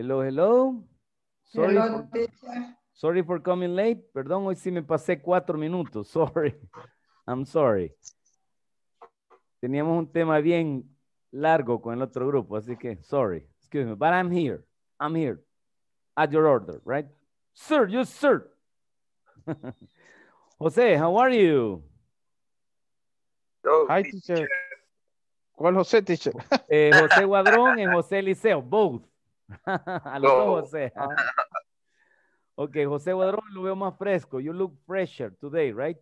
Hello, hello. Sorry, for, coming late. Perdón, hoy sí me pasé cuatro minutos. Sorry. I'm sorry. Teníamos un tema bien largo con el otro grupo, así que sorry. Excuse me, but I'm here. I'm here. At your order, right? Sir, you sir. José, how are you? Hi, teacher. ¿Cuál José, teacher? Eh, José Guadrón y José Liceo, both. a los no. José. ¿ah? okay, José Guadrón, lo veo más fresco. You look fresher today, right?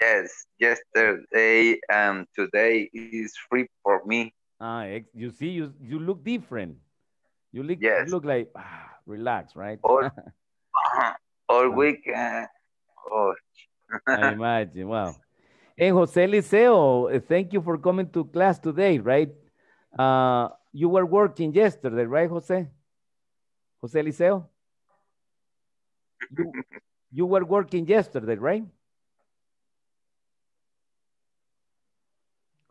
Yes, yesterday and today is free for me. Ah, you see, you, you look different. You look, yes. you look like, ah, relax, right? All, all ah. week. Uh, oh. I imagine, wow. Hey, José Liceo, thank you for coming to class today, right? Uh, you were working yesterday, right, Jose? Jose Eliseo? You, you were working yesterday, right?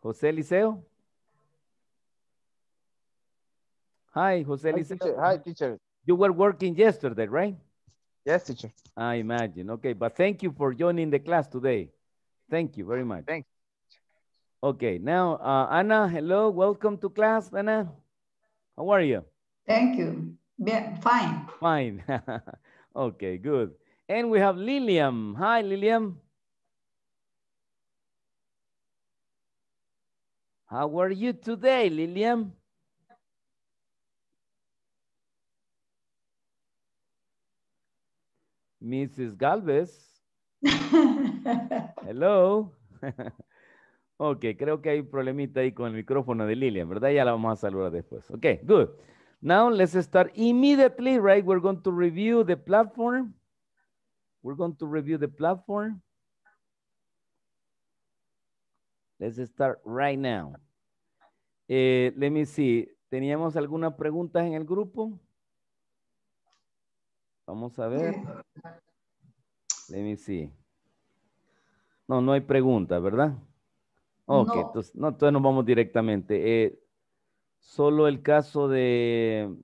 Jose Eliseo? Hi, Jose Hi, Teacher. Hi, teacher. You were working yesterday, right? Yes, teacher. I imagine. Okay, but thank you for joining the class today. Thank you very much. Thanks. Okay, now uh, Anna, hello, welcome to class, Anna. How are you? Thank you. Yeah, fine. Fine. okay, good. And we have Lilium. Hi, Lilium. How are you today, Lilium? Mrs. Galvez. hello. Ok, creo que hay problemita ahí con el micrófono de Lilian, ¿verdad? Ya la vamos a saludar después. Ok, good. Now let's start immediately, right? We're going to review the platform. We're going to review the platform. Let's start right now. Eh, let me see. ¿Teníamos alguna preguntas en el grupo? Vamos a ver. Let me see. No, no hay preguntas, ¿verdad? Ok, Entonces, no, nos vamos directamente. Eh, solo el caso de...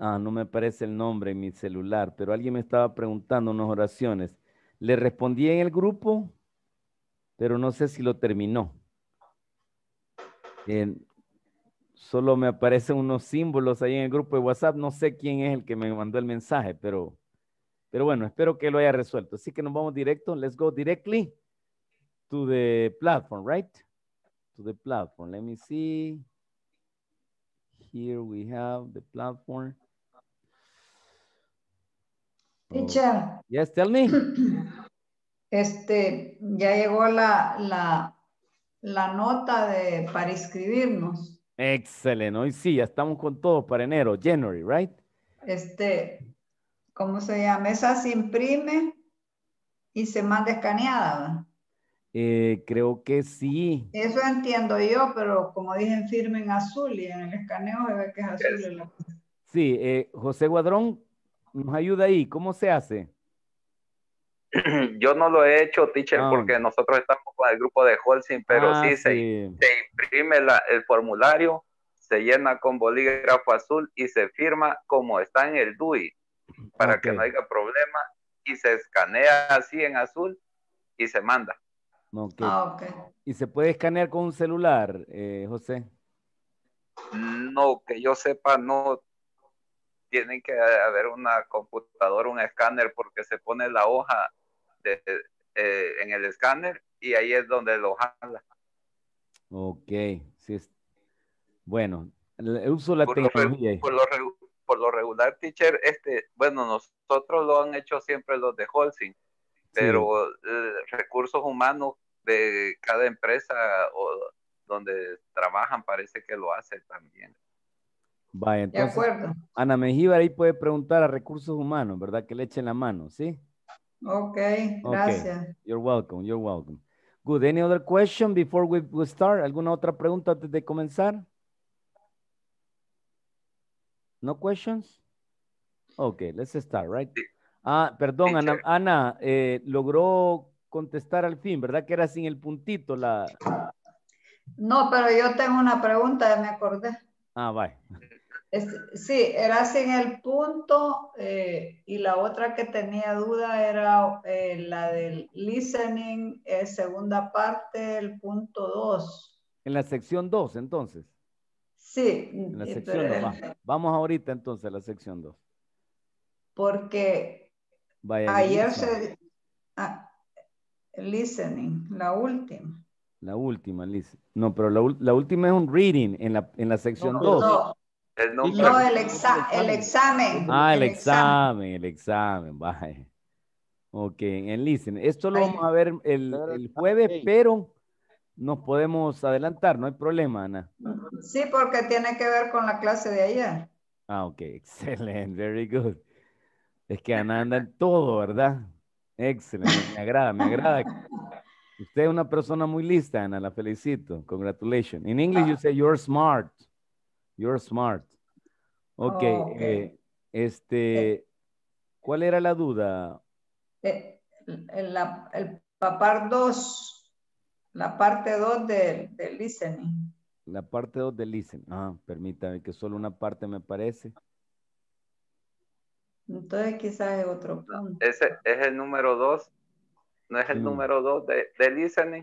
Ah, no me aparece el nombre en mi celular, pero alguien me estaba preguntando unas oraciones. Le respondí en el grupo, pero no sé si lo terminó. solo me aparecen unos símbolos ahí en el grupo de WhatsApp. No sé quién es el que me mandó el mensaje, pero, pero bueno, espero que lo haya resuelto. Así que nos vamos directo. Let's go directly to the platform, right? To the platform. Let me see. Here we have the platform. Teacher. Yes, tell me. Este, ya llegó la, la, la nota de, para inscribirnos. Excelente. Hoy sí, ya estamos con todo para enero, January, right? Este, ¿cómo se llama? Esa se imprime y se manda escaneada. Eh, creo que sí. Eso entiendo yo, pero como dije, firme en azul y en el escaneo se ve que es azul. Sí, eh, José Guadrón nos ayuda ahí. ¿Cómo se hace? Yo no lo he hecho, teacher, ah. porque nosotros estamos con el grupo de Holcim, pero ah, sí, Se, imprime el formulario, se llena con bolígrafo azul y se firma como está en el DUI, para que no haya problema, y se escanea así en azul y se manda. No, que... Ah, ¿Y se puede escanear con un celular, eh, José? No, que yo sepa, no. Tienen que haber una computadora, un escáner, porque se pone la hoja eh, en el escáner y ahí es donde lo jala. Ok, sí. Bueno, uso la por tecnología. Lo, por, lo, regular, teacher, este, bueno, nosotros lo han hecho siempre los de Holcim, pero eh, recursos humanos de cada empresa o donde trabajan parece que lo hace también. de acuerdo. Ana Mejíbar ahí puede preguntar a recursos humanos, ¿verdad? Que le echen la mano, ¿sí? Ok, gracias. You're welcome, you're welcome. Good, any other question before we, start? ¿Alguna otra pregunta antes de comenzar? No questions? Ok, let's start, right? Ah, perdón, Ana, Ana eh, logró contestar al fin, ¿verdad? Que era sin el puntito la... No, pero yo tengo una pregunta, me acordé. Ah, vaya. sí, era sin el punto eh, y la otra que tenía duda era eh, la del listening, eh, segunda parte, el punto 2. En la sección 2, entonces. Sí. En la sección Vamos ahorita entonces a la sección 2. Porque Vaya ayer se... Ah, Listening, la última. La última, Liz. No, pero la, última es un reading en la, sección 2. No, el, el, examen. Ah, el, examen, el examen, vaya. Ok, en Listen. Esto lo vamos a ver el, el, jueves, pero nos podemos adelantar, no hay problema, Ana. Sí, porque tiene que ver con la clase de ayer. Ah, ok, excelente, very good. Es que Ana anda en todo, ¿verdad? Excelente, me agrada, me agrada. Usted es una persona muy lista, Ana, la felicito. Congratulations. En English you say you're smart. You're smart. Ok, oh, eh, este, ¿cuál era la duda? Eh, la, el papá 2, la parte dos del de listening. La parte dos del listening. Ah, permítame que solo una parte me parece. Entonces quizás es otro punto. Ese es el número dos ¿No es el número dos de, de, listening?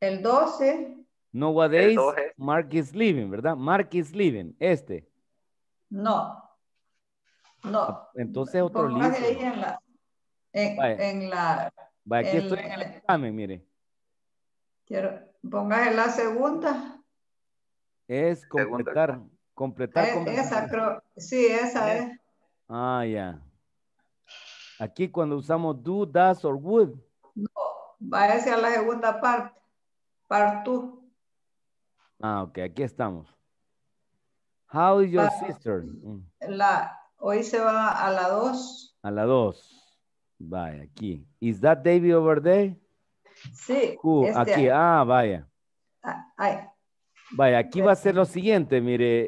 El 12. no el Mark is living, ¿verdad? Mark is living, este. No. No. Entonces otro En la... En, la aquí en estoy en el examen, mire. Quiero, póngase en la segunda. Es completar, completar. Esa creo, sí, esa es. Ah, ya. Aquí cuando usamos do, does or would. No, váyase a la segunda parte. Part two. Ah, ok, aquí estamos. How is your sister? Mm. La, hoy se va a la dos. A la dos. Vaya, aquí. Is that David over there? Sí. Este aquí, ah, vaya. Ah, vaya, aquí va a este. ser lo siguiente, mire,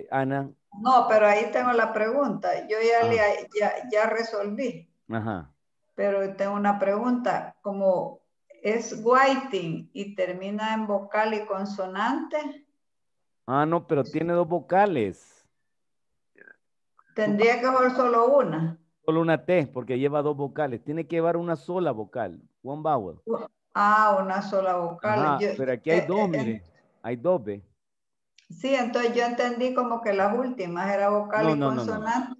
eh, Ana. No, pero ahí tengo la pregunta. Yo ya, ah. le, ya, resolví. Ajá. Pero tengo una pregunta. Como es whiting y termina en vocal y consonante. Ah, no, pero tiene dos vocales. Tendría que haber solo una. Solo una T, porque lleva dos vocales. Tiene que llevar una sola vocal. One vowel. Ah, una sola vocal. pero aquí hay eh, dos, eh, mire. Eh. Hay dos, B. Sí, entonces yo entendí como que las últimas era vocal y consonante,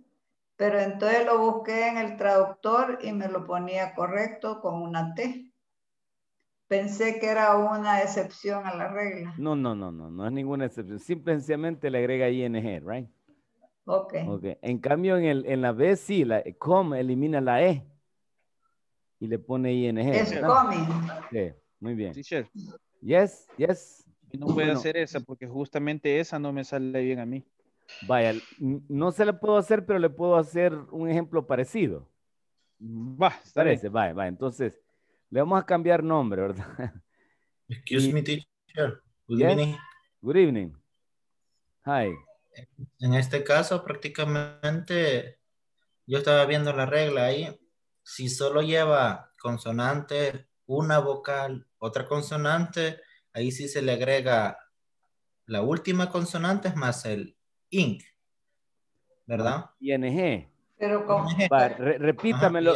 pero entonces lo busqué en el traductor y me lo ponía correcto con una T. Pensé que era una excepción a la regla. No, no, no, no, no es ninguna excepción. Simplemente le agrega ING, right? Ok. okay. En cambio, en, el, en la B sí, la com elimina la E y le pone ING. Es coming. Sí, muy bien. sí. Yes, yes. No puede hacer esa porque justamente esa no me sale bien a mí. Vaya, no se la puedo hacer, pero le puedo hacer un ejemplo parecido. Va, parece, va vaya. Entonces, le vamos a cambiar nombre, ¿verdad? Excuse me, teacher. Good evening. Good evening. Hi. En este caso, prácticamente, yo estaba viendo la regla ahí. Si solo lleva consonante, una vocal, otra consonante, ahí sí se le agrega la última consonante más el INC, ¿verdad? ING. Pero con... repítamelo,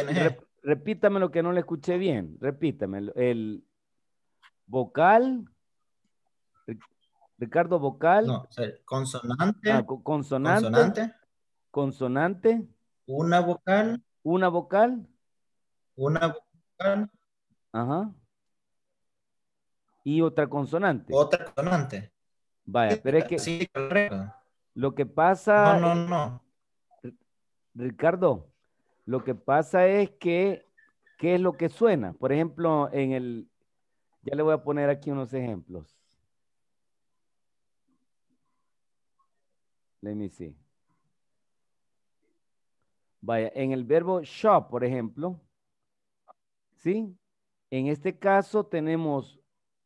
repítamelo que no le escuché bien, repítamelo. El vocal, Ricardo, vocal. No, consonante, ah, consonante. Consonante. Consonante. Una vocal. Una vocal. Una vocal. Ajá y otra consonante. Otra consonante. Vaya, pero es que... Sí, correcto. Lo que pasa... No, no, no. Ricardo, lo que pasa es que, ¿qué es lo que suena? Por ejemplo, en el... Ya le voy a poner aquí unos ejemplos. Let me see. Vaya, en el verbo shop, por ejemplo, ¿sí? En este caso tenemos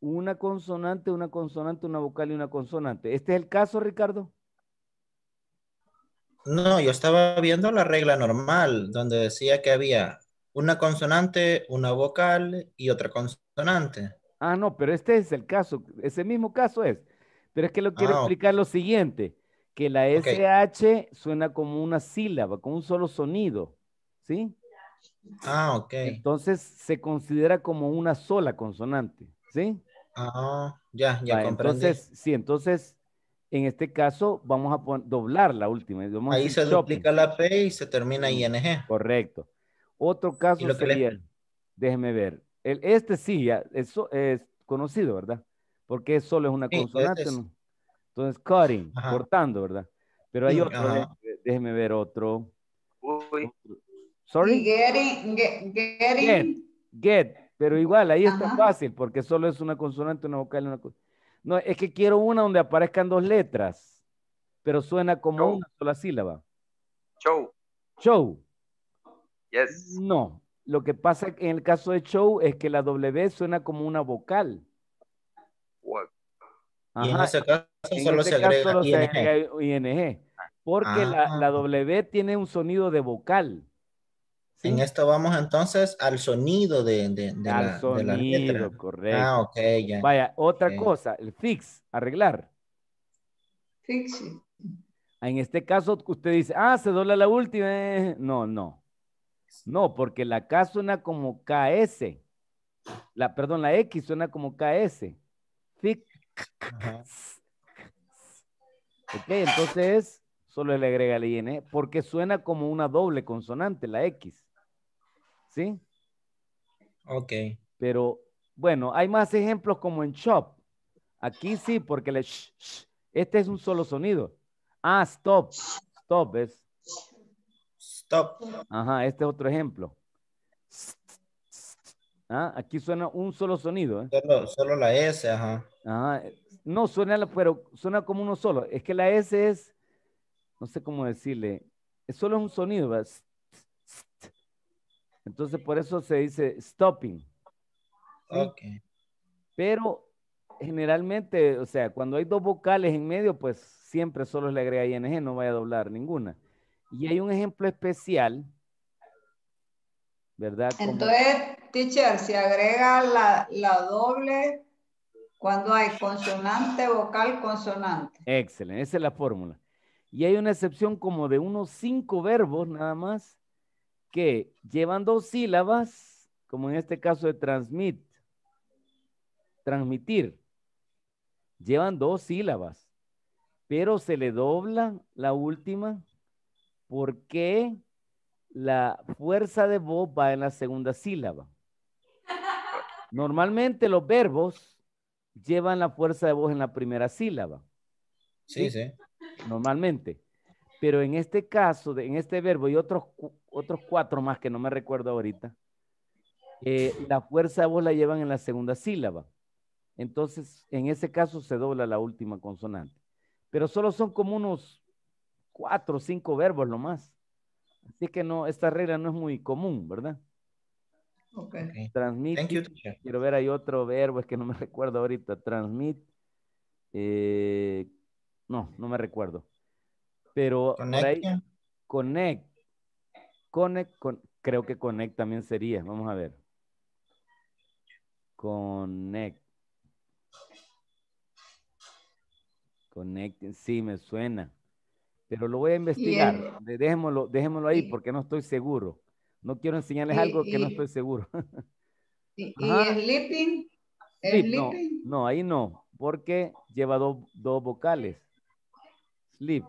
una consonante, una consonante, una vocal y una consonante. ¿Este es el caso, Ricardo? No, yo estaba viendo la regla normal, donde decía que había una consonante, una vocal y otra consonante. Ah, no, pero este es el caso, ese mismo caso es. Pero es que lo quiero ah, explicar lo siguiente, que la SH suena como una sílaba, con un solo sonido, ¿sí? Ah, ok. Entonces se considera como una sola consonante, ¿sí? Ah, ya, ya comprendí. Entonces, sí, entonces, en este caso, vamos a doblar la última. Ahí se duplica la P y se termina ING. Correcto. Otro caso sería, déjeme ver, el, este sí, ya, eso es conocido, ¿verdad? Porque solo es una este consonante. Entonces, cutting, cortando, ¿verdad? Pero hay otro, déjeme ver otro. Uy. Sorry. Getting, get, getting. get pero igual, ahí es está fácil, porque solo es una consonante, una vocal, una No, es que quiero una donde aparezcan dos letras, pero suena como una sola sílaba. Show. Show. Yes. No, lo que pasa en el caso de show es que la W suena como una vocal. Y en ese caso este solo, se, agrega ING. Porque la, la W tiene un sonido de vocal. En esto vamos entonces al sonido de, de, la, sonido, correcto. Ah, ok, ya. Vaya, otra cosa, el fix, arreglar. Fix. Ah, en este caso, usted dice, ah, se dobla la última. Eh". No, no. No, porque la K suena como KS. La, perdón, la X suena como KS. Fix. Ok, entonces solo le agrega la IN, ¿eh? porque suena como una doble consonante, la X. ¿sí? Ok. Pero bueno, hay más ejemplos como en shop. Aquí sí, porque le este es un solo sonido. Ah, stop, stop ¿ves? Stop. Ajá, este es otro ejemplo. Ah, aquí suena un solo sonido. ¿eh? Solo, la S, ajá. Ajá. No, suena, pero suena como uno solo. Es que la S es, no sé cómo decirle, es solo un sonido, ¿ves? Entonces, por eso se dice stopping. Pero generalmente, o sea, cuando hay dos vocales en medio, pues siempre solo le agrega ING, no vaya a doblar ninguna. Y hay un ejemplo especial, ¿verdad? Entonces, teacher, se agrega la, la doble cuando hay consonante, vocal, consonante. Excelente, esa es la fórmula. Y hay una excepción como de unos cinco verbos nada más que llevan dos sílabas, como en este caso de transmit, transmitir, llevan dos sílabas, pero se le dobla la última porque la fuerza de voz va en la segunda sílaba. Normalmente los verbos llevan la fuerza de voz en la primera sílaba. Sí, sí. Normalmente. Pero en este caso, en este verbo y otros, otros cuatro más que no me recuerdo ahorita, eh, la fuerza de voz la llevan en la segunda sílaba. Entonces, en ese caso se dobla la última consonante. Pero solo son como unos cuatro o cinco verbos lo más. Así que no, esta regla no es muy común, ¿verdad? Ok. Transmit. Quiero ver, hay otro verbo, es que no me recuerdo ahorita. Transmit. Eh, no, no me recuerdo. Pero Connect. connect. creo que Connect también sería. Vamos a ver. Connect. Connect, sí, me suena. Pero lo voy a investigar. Déjémoslo Dejémoslo, dejémoslo ahí porque no estoy seguro. No quiero enseñarles algo que no estoy seguro. ¿Y, sleeping? No, no, ahí no, porque lleva dos vocales. Sleep.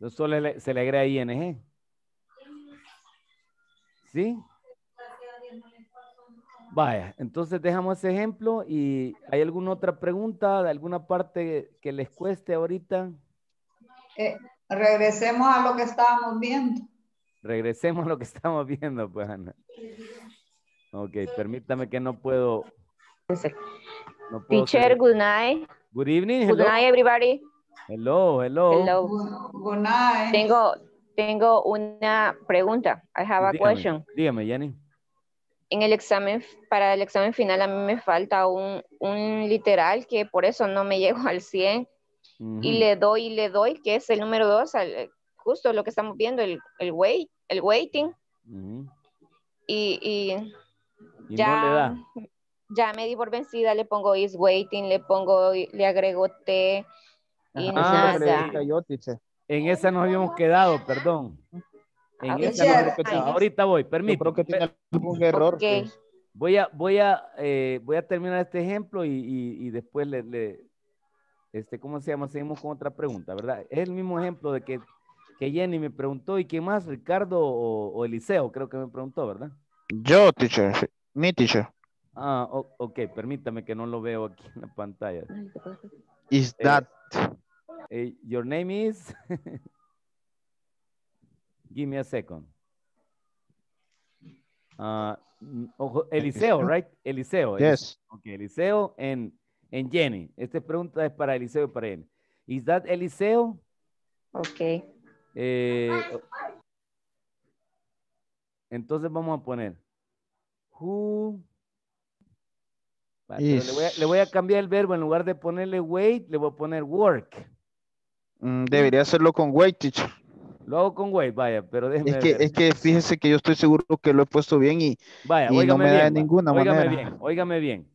No solo se le agrega ING. ¿Sí? Vaya, entonces dejamos ese ejemplo y ¿hay alguna otra pregunta de alguna parte que les cueste ahorita? Eh, regresemos a lo que estábamos viendo. Regresemos a lo que estamos viendo, pues Ana. Ok, permítame que no puedo. Teacher, good night. Good evening. Good night, everybody. Hello, hello. Tengo, tengo una pregunta. I have a dígame, question. Dígame, Jenny. En el examen, para el examen final a mí me falta un, un literal que por eso no me llego al 100 y le doy le doy, que es el número 2, justo lo que estamos viendo, el, el, el waiting. Y, ya, ya me di por vencida, le pongo is waiting, le pongo, le agrego T, Ah, en esa nos habíamos quedado, perdón. Ah, Ahorita voy, permítame. creo que algún error. Pues. Voy, a, voy, a, eh, voy a terminar este ejemplo y, después le, este, ¿cómo se llama? Seguimos con otra pregunta, ¿verdad? Es el mismo ejemplo de que, que Jenny me preguntó, ¿y qué más? Ricardo o, Eliseo, creo que me preguntó, ¿verdad? Yo, teacher, mi teacher. Ah, ok, permítame que no lo veo aquí en la pantalla. Is that... Eh, your name is? Give me a second. Ah, mm, Eliseo, right? Eliseo. Yes. Okay, Eliseo and, Jenny. Esta pregunta es para Eliseo y para él. Is that Eliseo? Okay. Eh, entonces vamos a poner. Who? le voy a cambiar el verbo. En lugar de ponerle wait, le voy a poner work. Mm, debería hacerlo con wait teacher. Lo hago con wait vaya, pero déjeme. Es que, es que fíjese que yo estoy seguro que lo he puesto bien y, vaya, no me bien, da de ninguna óigame manera. bien, óigame bien.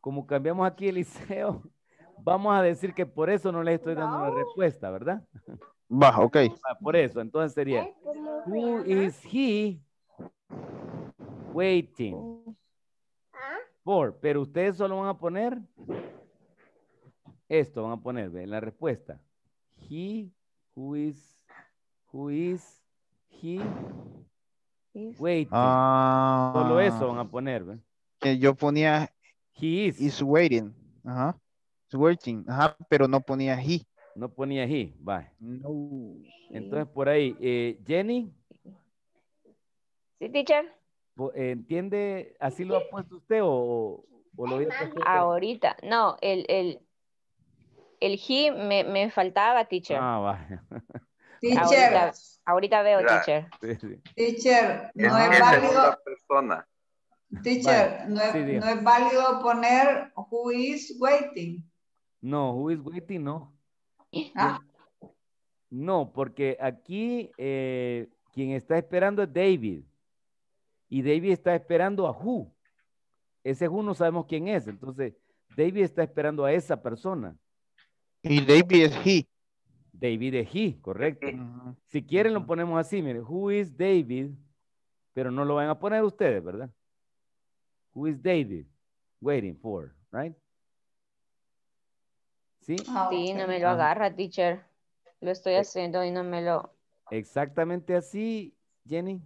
Como cambiamos aquí el liceo, vamos a decir que por eso no le estoy dando la respuesta, ¿verdad? Va, ok. Ah, por eso, entonces sería, who is he waiting ah. for? Pero ustedes solo van a poner esto, van a poner la respuesta he, who is, who is, he, is. waiting. Ah. Solo eso van a poner. Que yo ponía he is. Is waiting. Ajá. Is waiting. Ajá, pero no ponía he. No ponía he, va. No. Entonces por ahí, eh, Jenny. Sí, teacher. ¿Entiende? ¿Así lo ha puesto usted o, o lo había Ahorita, no, el, el, el he me, me faltaba, teacher. Ah, vaya. Teacher. Ahorita, veo, teacher. Teacher, no es, válido. Persona. Teacher, no, es, válido poner who is waiting. No, who is waiting, no. Ah. No, porque aquí eh, quien está esperando es David. Y David está esperando a who. Ese who no sabemos quién es. Entonces, David está esperando a esa persona. Y David es he. David es he, correcto. Si quieren lo ponemos así, mire. who is David, pero no lo van a poner ustedes, ¿verdad? Who is David waiting for, right? ¿Sí? Sí, ah, no me lo ah. agarra, teacher. Lo estoy eh. haciendo y no me lo... Exactamente así, Jenny.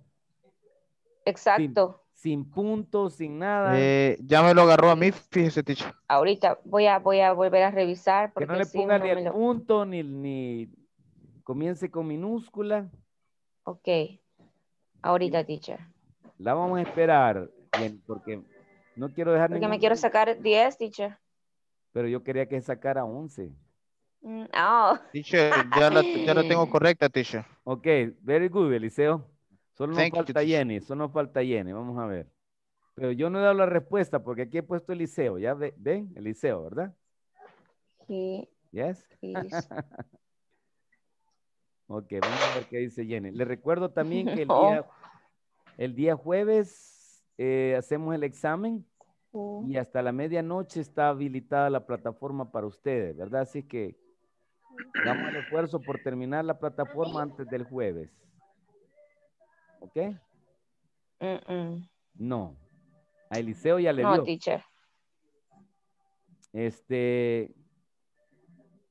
Exacto sin puntos, sin nada. Eh, ya me lo agarró a mí, fíjese, Ticho. Ahorita voy a, voy a volver a revisar. Porque que no le ponga ni el punto, ni, ni comience con minúscula. Ok. Ahorita, teacher. La vamos a esperar, porque no quiero dejar... Porque me quiero sacar 10, teacher. Pero yo quería que sacara 11. No. Mm, ya la, ya la tengo correcta, teacher. Ok, very good, Eliseo. Solo nos falta Jenny, solo nos falta Jenny, vamos a ver. Pero yo no he dado la respuesta porque aquí he puesto el liceo, ¿ya ven? El liceo, ¿verdad? Sí. Yes. ok, vamos a ver qué dice Jenny. Le recuerdo también que el día, jueves eh, hacemos el examen y hasta la medianoche está habilitada la plataforma para ustedes, ¿verdad? Así que damos el esfuerzo por terminar la plataforma antes del jueves. ¿ok? No. A Eliseo ya le no, Teacher. Este,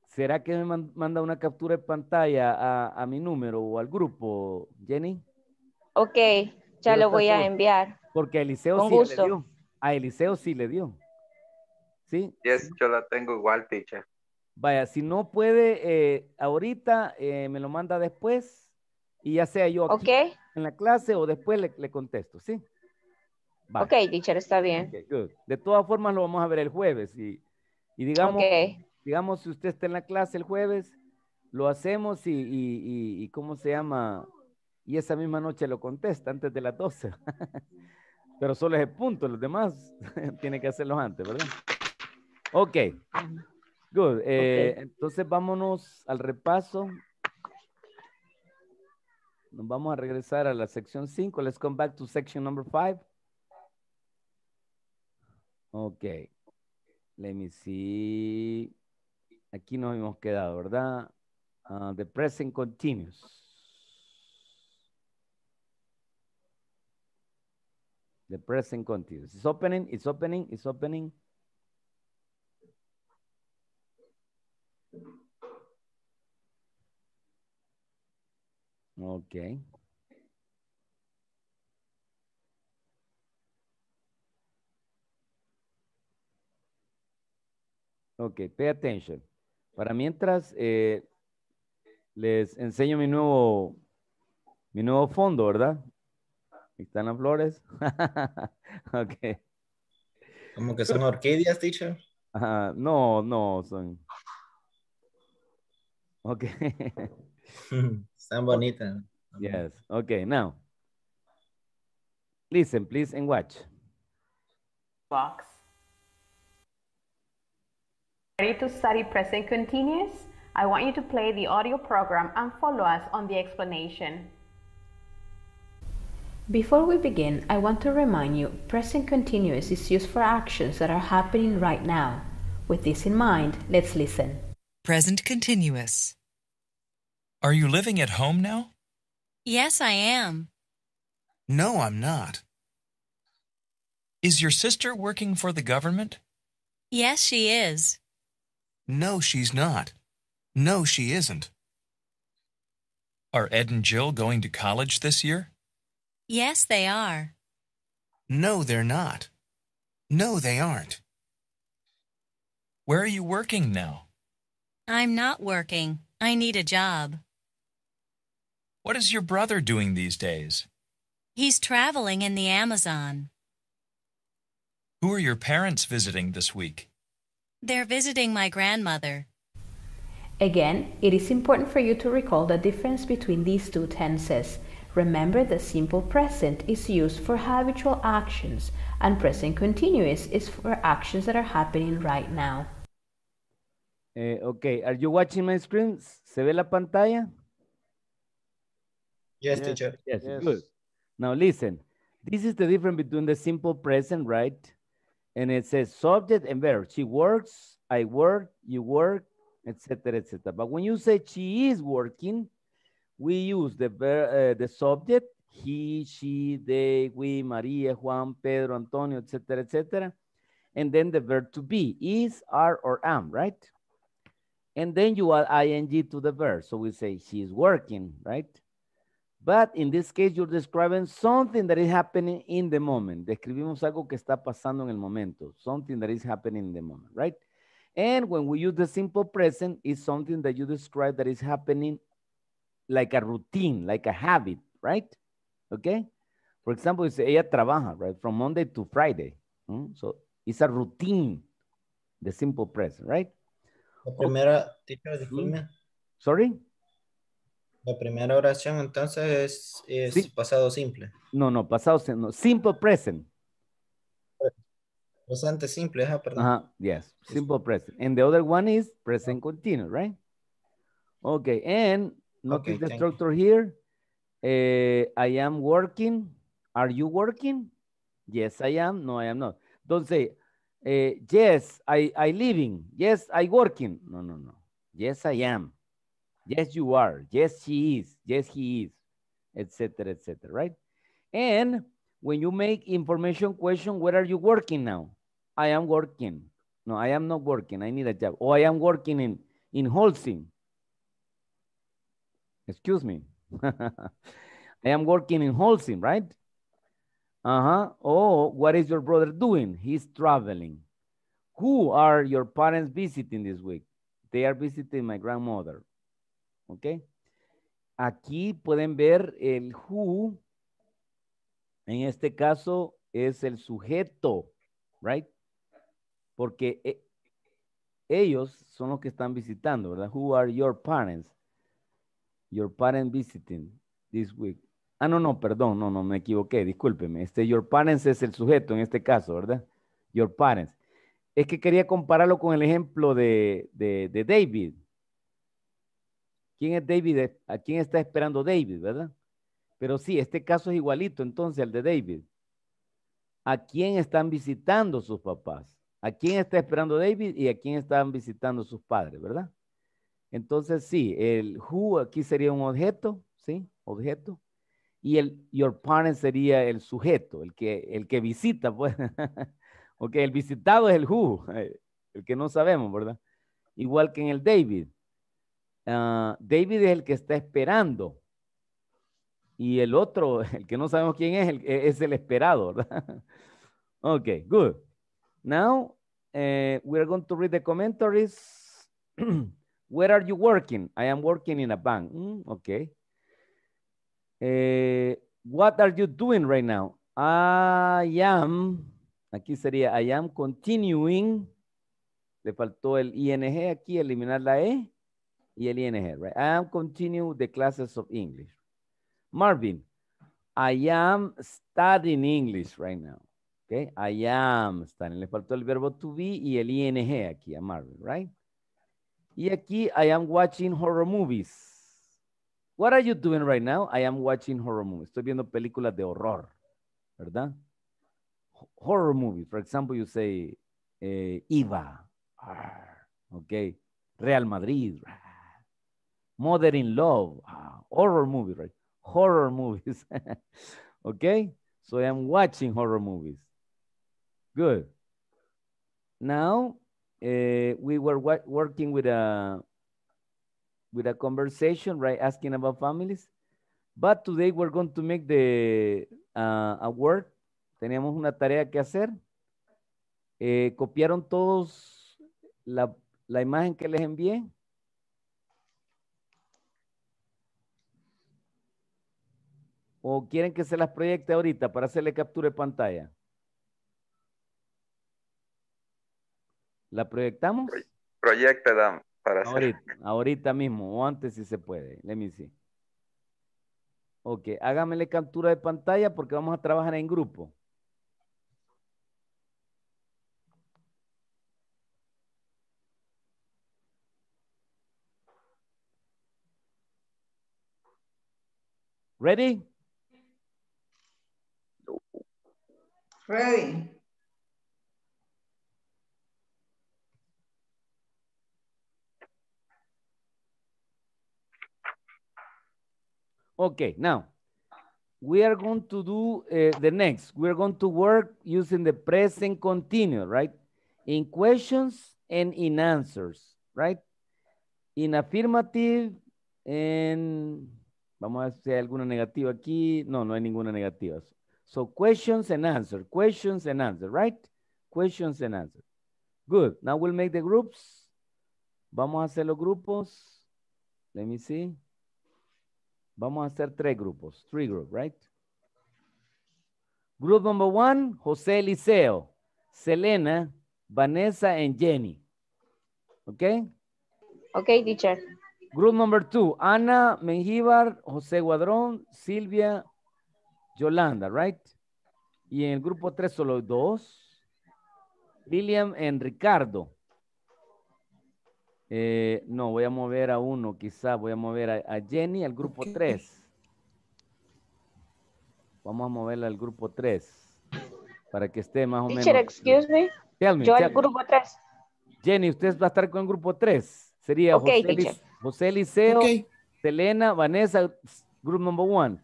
¿será que me manda una captura de pantalla a, mi número o al grupo, Jenny? Ok, ya lo voy a enviar. Porque a Eliseo sí le dio. A Eliseo sí le dio. ¿Sí? Yes, yo la tengo igual, teacher. Vaya, si no puede eh, ahorita, eh, me lo manda después y ya sea yo en la clase o después le, contesto, ¿sí? Ok, teacher, está bien. de todas formas, lo vamos a ver el jueves. Y, digamos, digamos, si usted está en la clase el jueves, lo hacemos y, y, ¿cómo se llama? Y esa misma noche lo contesta antes de las 12. Pero solo es el punto, los demás tiene que hacerlos antes, ¿verdad? Ok. Good. Eh, entonces vámonos al repaso nos vamos a regresar a la sección 5. Let's come back to section number 5. Ok. Let me see. Aquí nos hemos quedado, ¿verdad? Ah, the present continuous. The present continuous. It's opening, it's opening, it's opening. Ok. Ok, pay attention. Para mientras eh, les enseño mi nuevo, mi nuevo fondo, ¿verdad? ¿Están las flores? ok. ¿Como que son orquídeas, teacher? no, no, son. Ok. Están bonitas. Yes. Okay, now. Listen, please, and watch. Box. Ready to study present continuous? I want you to play the audio program and follow us on the explanation. Before we begin, I want to remind you, present continuous is used for actions that are happening right now. With this in mind, let's listen. Present continuous. Are you living at home now? Yes, I am. No, I'm not. Is your sister working for the government? Yes, she is. No, she's not. No, she isn't. Are Ed and Jill going to college this year? Yes, they are. No, they're not. No, they aren't. Where are you working now? I'm not working. I need a job. What is your brother doing these days? He's traveling in the Amazon. Who are your parents visiting this week? They're visiting my grandmother. Again, it is important for you to recall the difference between these two tenses. Remember the simple present is used for habitual actions and present continuous is for actions that are happening right now. Eh, okay, are you watching my screen? ¿Se ve la pantalla? Yes, yes teacher. Yes, yes, good. Now listen, this is the difference between the simple present, right? And it says subject and verb. She works, I work, you work, etc., etc. But when you say she is working, we use the uh, the subject he, she, they, we, Maria, Juan, Pedro, Antonio, etc., etc. And then the verb to be is, are, or am, right? And then you add ing to the verb. So we say she is working, right? But in this case, you're describing something that is happening in the moment. Describimos algo que está pasando en el momento. Something that is happening in the moment, right? And when we use the simple present, it's something that you describe that is happening like a routine, like a habit, right? Okay? For example, it's ella trabaja, right? From Monday to Friday. Mm? So it's a routine, the simple present, right? La primera, teacher, disculpe. Mm. Sorry? La primera oración entonces es, pasado simple. No, no, pasado simple. present. bastante simple, perdón. yes, simple present. And the other one is present continuous, right? Okay, and notice the structure here. Eh, I am working. Are you working? Yes, I am. No, I am not. Don't say, eh, yes, I, I living. Yes, I working. No, no, no. Yes, I am. Yes, you are. Yes, she is. Yes, he is, etc., etc. Right? And when you make information question, where are you working now? I am working. No, I am not working. I need a job. Oh, I am working in in Holcim. Excuse me. I am working in Holcim, right? Uh-huh. Oh, what is your brother doing? He's traveling. Who are your parents visiting this week? They are visiting my grandmother. ¿ok? Aquí pueden ver el who, en este caso es el sujeto, right? Porque eh, ellos son los que están visitando, ¿verdad? Who are your parents? Your parents visiting this week. Ah, no, no, perdón, no, no, me equivoqué, discúlpeme. Este your parents es el sujeto en este caso, ¿verdad? Your parents. Es que quería compararlo con el ejemplo de, de, de David. ¿Quién es David? ¿A quién está esperando David, verdad? Pero sí, este caso es igualito entonces al de David. ¿A quién están visitando sus papás? ¿A quién está esperando David y a quién están visitando sus padres, verdad? Entonces sí, el who aquí sería un objeto, ¿sí? Objeto. Y el your partner sería el sujeto, el que, el que visita, pues. ok, el visitado es el who, el que no sabemos, ¿verdad? Igual que en el David. Ah, David es el que está esperando. Y el otro, el que no sabemos quién es, e, es el esperado, ¿verdad? Okay, good. Now, eh, we are going to read the commentaries. Where are you working? I am working in a bank. Mm, okay. Eh, what are you doing right now? I am, aquí sería I am continuing. Le faltó el ing aquí, eliminar la e y el ING, right? I am continuing the classes of English. Marvin, I am studying English right now. Okay, I am studying. Le faltó el verbo to be y el ING aquí a Marvin, right? Y aquí I am watching horror movies. What are you doing right now? I am watching horror movies. Estoy viendo películas de horror, ¿verdad? Horror movies. For example, you say eh, eva IVA. Ah, okay. Real Madrid. Ah, Mother in Love, ah, horror movie, right? Horror movies. okay, so I'm watching horror movies. Good. Now uh, we were working with a with a conversation, right? Asking about families, but today we're going to make the uh, a work. Teníamos una tarea que hacer. Eh, copiaron todos la, la imagen que les envié. ¿O quieren que se las proyecte ahorita para hacerle captura de pantalla? ¿La proyectamos? Proyecta, Dan, para ahorita, ahorita mismo, o antes si se puede. Let me see. Ok, hágamele captura de pantalla porque vamos a trabajar en grupo. Ready? Ready. Okay, now we are going to do eh, the next. we are going to work using the present continuous, right? In questions and in answers, right? In affirmative, and Vamos a hacer alguna negativa aquí. No, no hay ninguna negativa. So questions and answer, questions and answer, right? Questions and answer. Good. Now we'll make the groups. Vamos a hacer los grupos. Let me see. Vamos a hacer tres grupos. Three groups, right? Group number one, José Liceo, Selena, Vanessa, and Jenny. Okay? Okay, teacher. Group number two, Ana Menjivar, José Guadrón, Silvia, Yolanda, right? Y en el grupo 3 solo dos. Lilian en Ricardo. Eh, no, voy a mover a uno, quizá voy a mover a, Jenny al grupo 3. Vamos a moverla al grupo 3 para que esté más o menos. excuse me. al grupo 3. Jenny, usted va a estar con el grupo 3. Sería okay, José, José, Liceo, Selena, Vanessa, group number 1.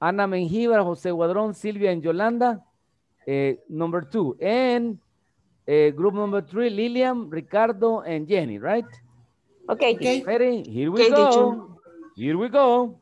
Ana Mengíbar, José Guadrón, Silvia and Yolanda. Eh, number two. And eh, group number three, Lilian, Ricardo, and Jenny, right? Okay. okay. Ready? Here we go. Here we go.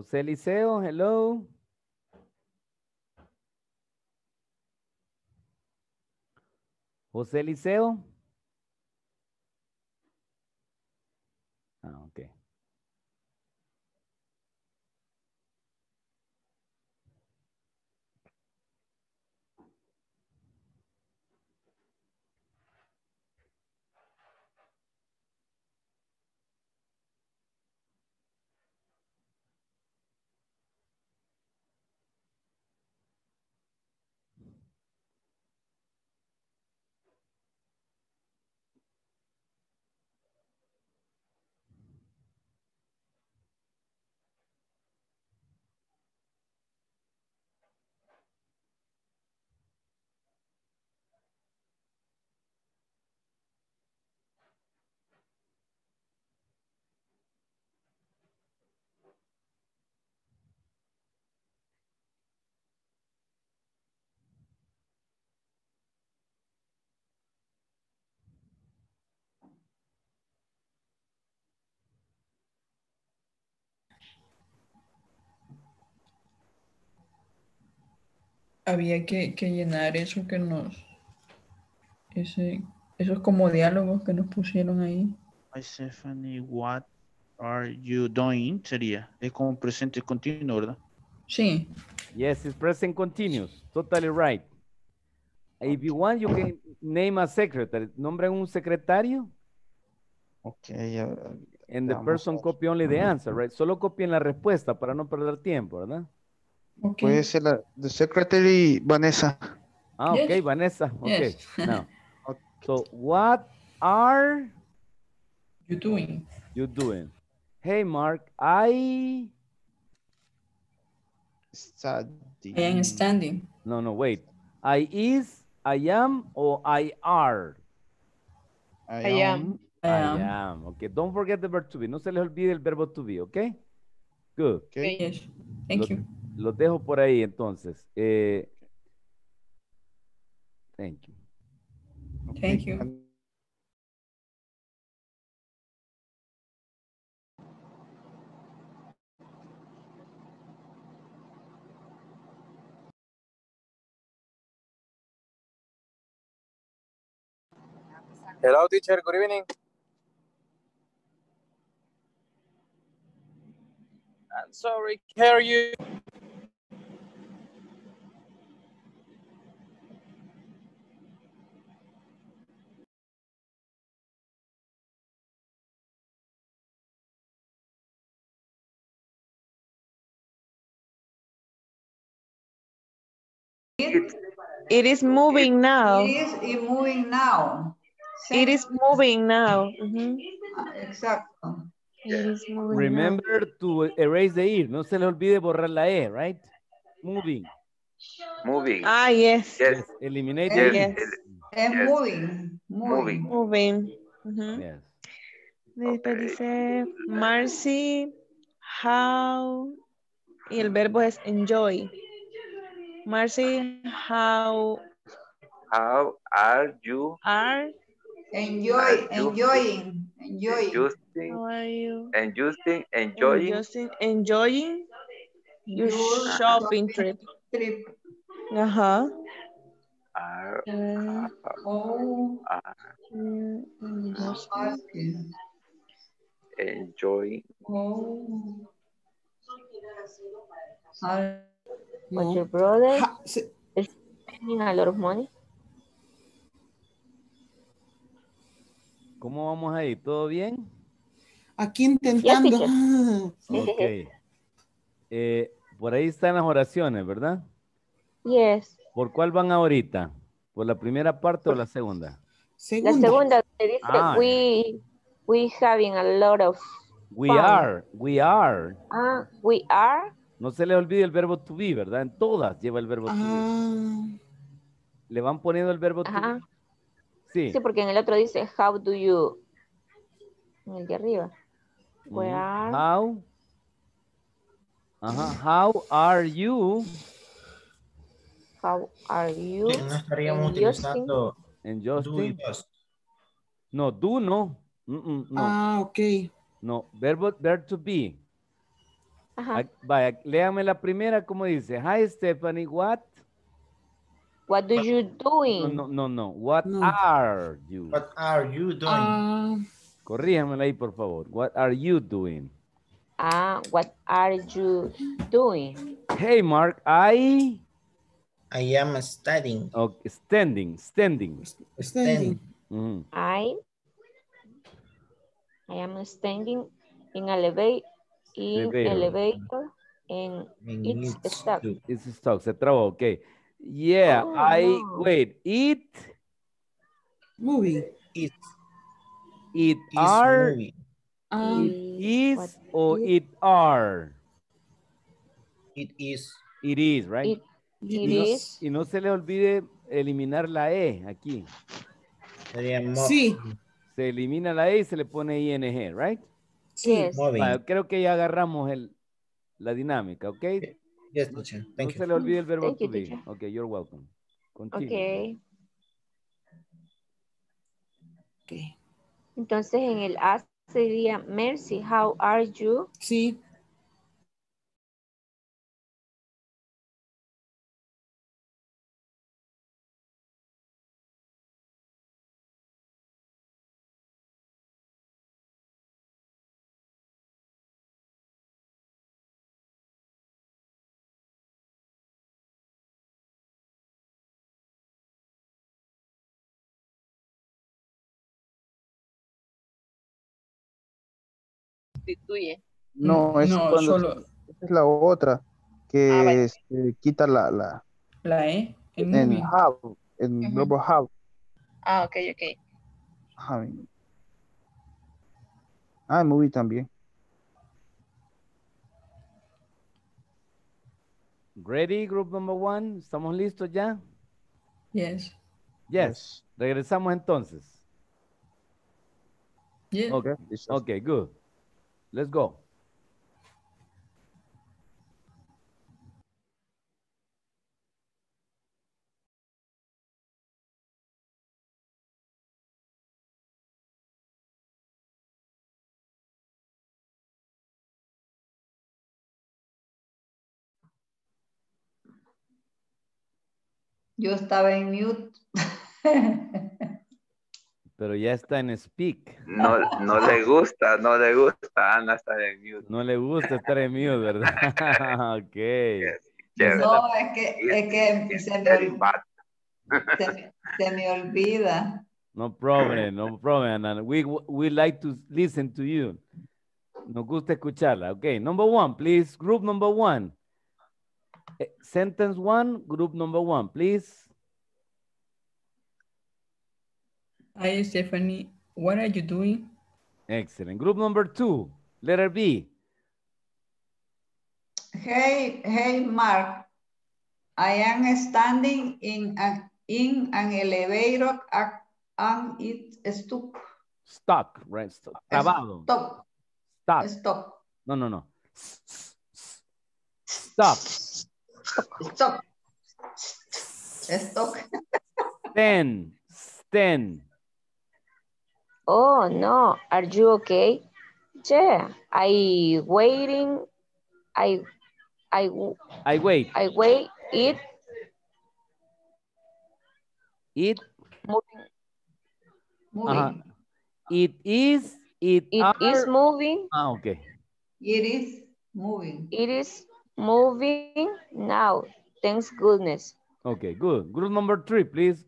José Liceo, hello. José Liceo. había que, que llenar eso que nos. Ese, esos como diálogos que nos pusieron ahí. Hi Stephanie, what are you doing? Sería. Es como presente continuo, ¿verdad? Sí. Yes, it's present continuous. Totally right. If you want, you can name a secretary. Nombra un secretario. Okay. and the person copy only the answer, right? Solo copien la respuesta para no perder tiempo, ¿verdad? Okay. Puede ser la the secretary Vanessa. Ah, yes. okay, Vanessa. Okay. Yes. now. So what are you doing? You doing? Hey Mark, I standing. I am standing. No, no, wait. I is, I am, or I are. I, I am. am. I am. Okay, don't forget the verb to be. No se les olvide el verbo to be, okay? Good. Okay. Yes. Thank you. los dejo por ahí entonces. Eh, thank you. Thank you. Hello, teacher. Good evening. I'm sorry, can you? It is moving now. It is moving now. It is moving now. Ah, exacto. Remember to erase the E. No se le olvide borrar la E, right? Moving. Moving. Ah, yes. Yes. Eliminate. E. Yes. yes. Moving. Moving. Moving. Yes. dice, Marcy, how, y el verbo es enjoy. Marcy, how how are you? Are enjoy are enjoying enjoying. And enjoying. enjoying your, shopping, trip. Trip. Uh huh. Are, uh, oh. Are, enjoying. Oh. ¿Cómo vamos ahí? ¿Todo bien? Aquí intentando. Ah. Eh, por ahí están las oraciones, ¿verdad? Yes. ¿Por cuál van ahorita? ¿Por la primera parte o la segunda? segunda? La segunda te dice ah, we, we having a lot of We are, we are. Ah, we are. No se le olvide el verbo to be, ¿verdad? En todas lleva el verbo to be. Ah. Le van poniendo el verbo to be. Sí. sí, porque en el otro dice how do you. En el de arriba. Mm, how. Ajá. How are you? How are you? No estaríamos utilizando. En Justin. No, do mm, mm, no. Ah, ok. No, verbo, verbo to be. Vaya, léame la primera, ¿cómo dice? Hi, Stephanie, what? What do you doing? No, no, no. no. What are you? What are you doing? Uh, ahí, por favor. What are you doing? Ah, what are you doing? Hey, Mark, I... I am studying. Okay, standing, standing. Standing. I... I am standing in elevator in elevator in it's, it's stuck. It's stuck, se trabó, ok. Yeah, oh, I, wait, it. Movie. It. It is are. Movie. Um, is or it, are. It is. It is, right? It, y, no, is. y no se le olvide eliminar la E aquí. Sí. Se elimina la E y se le pone ING, right? Sí, muy creo que ya agarramos el, la dinámica, ¿ok? Yes, no se le olvide el verbo to be. Okay, Ok, you're welcome. Continue. Okay. ok. Entonces en el A sería, Mercy, how are you? Sí. sustituye. No, mm, es, no, solo... es la otra que ah, vale. este, quita la, la, la E en, en Hub, en uh -huh. Global Ah, ok, ok. Ah, en Movie también. Ready, group number one. ¿Estamos listos ya? Yes. Yes. yes. Regresamos entonces. yes Okay. okay, good. Let's go. Yo estaba en mute. Pero ya está en speak. No, no le gusta, no le gusta Ana estar en mute. No le gusta estar en mute, ¿verdad? ok. no, es que, es que se, me, se, me, olvida. No problem, no problem, Ana. We, we like to listen to you. Nos gusta escucharla. Ok, number one, please. Group number one. Eh, sentence one, group number one, please. Hi, Stephanie. What are you doing? Excellent. Group number two, letter B. Hey, hey, Mark. I am standing in an, in an elevator and it's stuck. Stuck, right? Stuck. Stop. Stop. Stop. No, no, no. Stop. Stop. Stop. Stop. Stand. Stand. Oh, no. Are you okay? Yeah. I waiting. I, I, I wait. I wait. It. It. Moving. moving. Uh It is. It, it are... is moving. Ah, okay. It is moving. It is moving now. Thanks goodness. Okay, good. Group number three, please.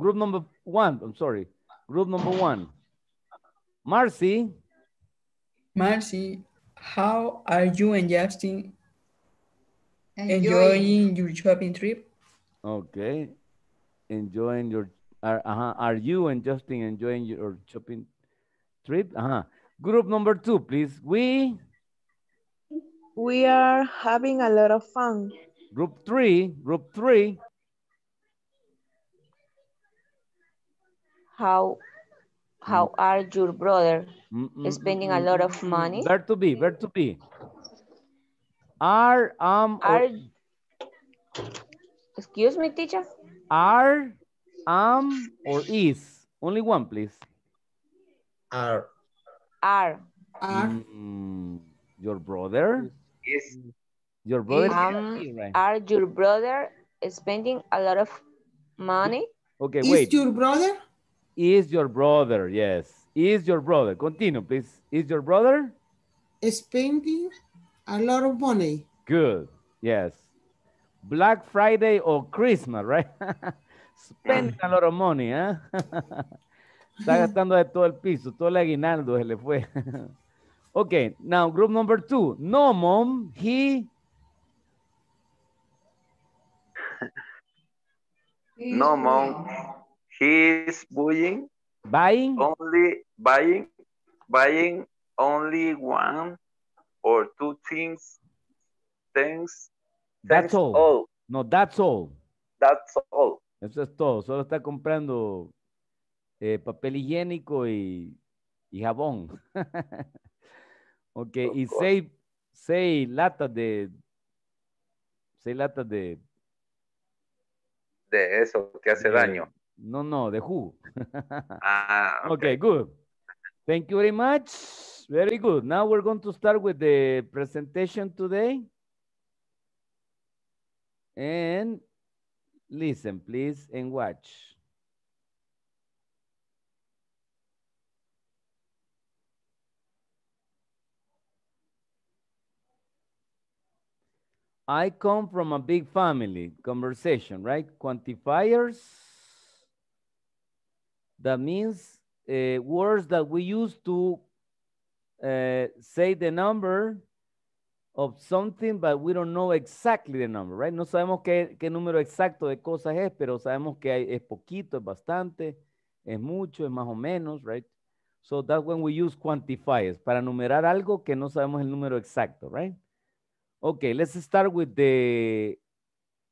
Group number one, I'm sorry. Group number one. Marcy. Marcy, how are you and Justin enjoying, enjoying your shopping trip? Okay. Enjoying your, are, uh -huh. are you and Justin enjoying your shopping trip? Uh -huh. Group number two, please. We? We are having a lot of fun. Group three, group three. How how mm. are your brother mm, mm, spending a lot of money? Where to be? Where to be? Are um are excuse me, teacher. Are am um, or is? Only one, please. Are. Are. Are. your brother? Yes. Your brother? Um, Are your brother spending a lot of money? Okay, is wait. Is your brother? Is your brother, yes. Is your brother, continue please. Is your brother? Spending a lot of money. Good, yes. Black Friday or Christmas, right? Spending a lot of money, ¿eh? Está gastando de todo el piso, todo el aguinaldo se le fue. okay, now group number two. No, mom, he... No, mom, He is buying. Buying. Only buying. Buying only one or two things. Things. That's all. No, that's all. That's all. Eso es todo. Solo está comprando eh, papel higiénico y, jabón. ok, y seis, latas de. Seis latas de. De eso que hace daño. No, no, the who. ah, okay. okay, good. Thank you very much. Very good. Now we're going to start with the presentation today. And listen, please, and watch. I come from a big family, conversation, right? Quantifiers, That means eh, words that we use to eh, say the number of something, but we don't know exactly the number, right? No sabemos qué, número exacto de cosas es, pero sabemos que es poquito, es bastante, es mucho, es más o menos, right? So that's when we use quantifiers, para numerar algo que no sabemos el número exacto, right? Okay, let's start with the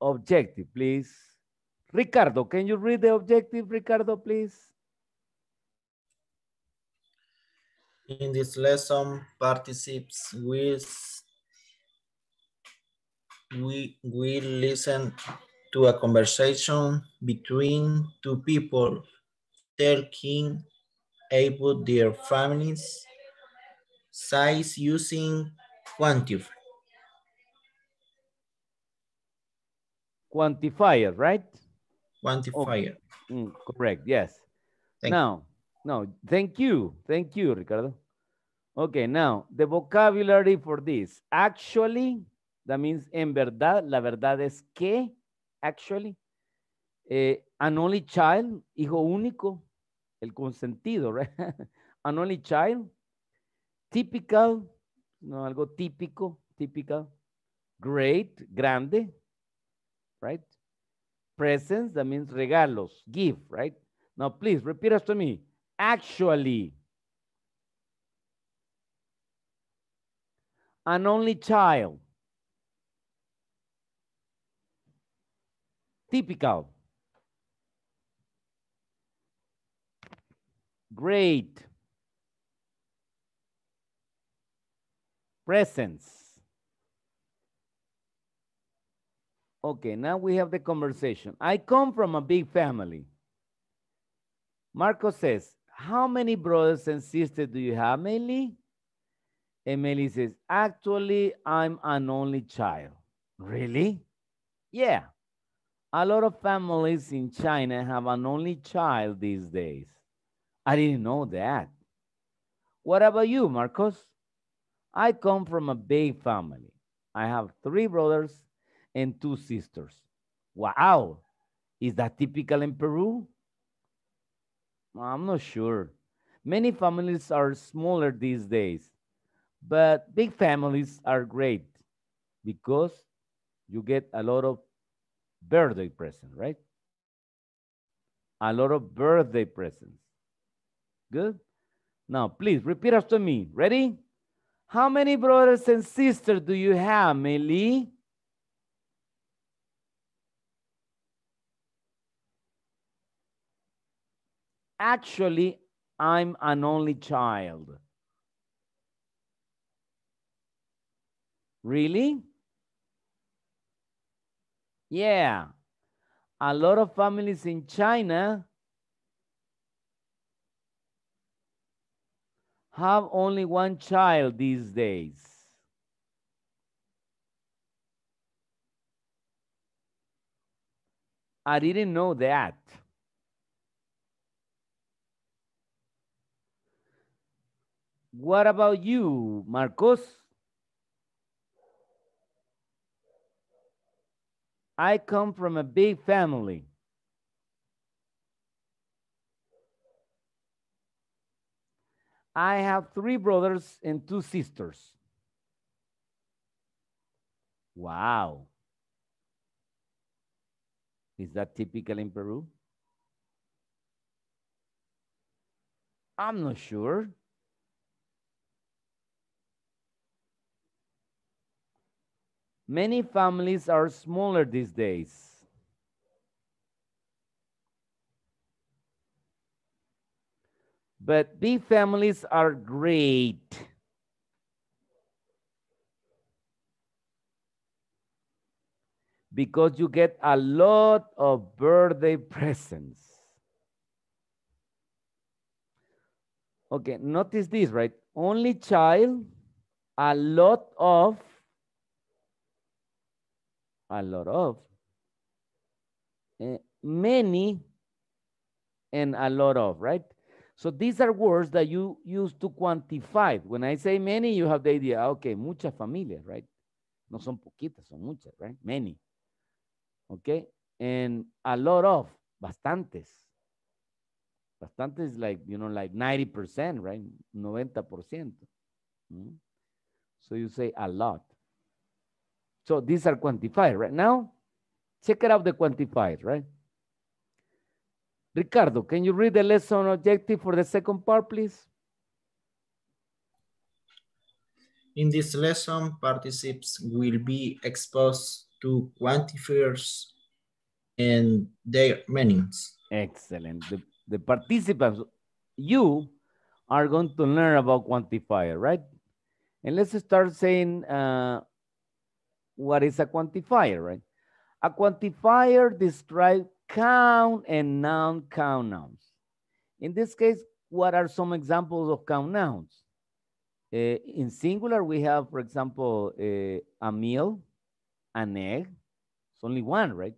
objective, please. Ricardo, can you read the objective, Ricardo, please? In this lesson, participates with we will listen to a conversation between two people talking about their families size using quantifier. Quantifier, right? Quantifier. Okay. Mm, correct, yes. Thank now, No, thank you. Thank you, Ricardo. Okay, now, the vocabulary for this. Actually, that means en verdad, la verdad es que, actually. Eh, an only child, hijo único, el consentido, right? an only child. Typical, no, algo típico, typical. Great, grande, right? Presents, that means regalos, give, right? Now, please, repeat to me. actually an only child. Typical. Great. Presence. Okay, now we have the conversation. I come from a big family. Marco says, how many brothers and sisters do you have, Emily? Emily says, actually, I'm an only child. Really? Yeah. A lot of families in China have an only child these days. I didn't know that. What about you, Marcos? I come from a big family. I have three brothers and two sisters. Wow. Is that typical in Peru? I'm not sure. Many families are smaller these days, but big families are great because you get a lot of birthday presents, right? A lot of birthday presents. Good? Now, please repeat after me. Ready? How many brothers and sisters do you have, Melee? Actually, I'm an only child. Really? Yeah. A lot of families in China have only one child these days. I didn't know that. What about you, Marcos? I come from a big family. I have three brothers and two sisters. Wow. Is that typical in Peru? I'm not sure. Many families are smaller these days. But big families are great. Because you get a lot of birthday presents. Okay, notice this, right? Only child, a lot of a lot of, uh, many, and a lot of, right? So these are words that you use to quantify. When I say many, you have the idea, ah, okay, muchas familias, right? No son poquitas, son muchas, right? Many. Okay? And a lot of, bastantes. Bastantes like, you know, like 90%, right? 90%. Mm -hmm. So you say a lot. So these are quantified right now. Check it out the quantified, right? Ricardo, can you read the lesson objective for the second part, please? In this lesson, participants will be exposed to quantifiers and their meanings. Excellent. The, the participants, you are going to learn about quantifier, right? And let's start saying uh, what is a quantifier, right? A quantifier describes count and non-count nouns. In this case, what are some examples of count nouns? Uh, in singular, we have, for example, uh, a meal, an egg. It's only one, right?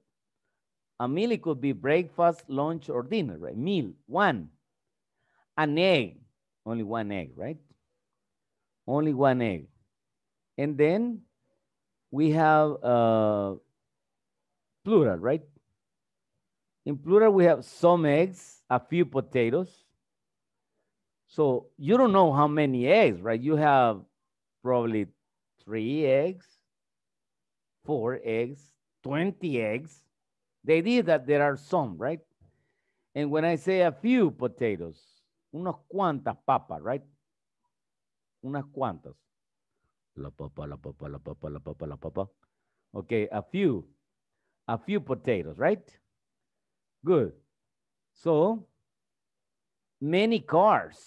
A meal, it could be breakfast, lunch, or dinner, right? Meal, one. An egg, only one egg, right? Only one egg. And then we have uh, plural, right? In plural, we have some eggs, a few potatoes. So you don't know how many eggs, right? You have probably three eggs, four eggs, 20 eggs. The idea that there are some, right? And when I say a few potatoes, unos cuantas papas, right? Unas cuantas. La pa pa la pa pa la pa pa la pa pa la Okay, a few, a few potatoes, right? Good. So, many cars,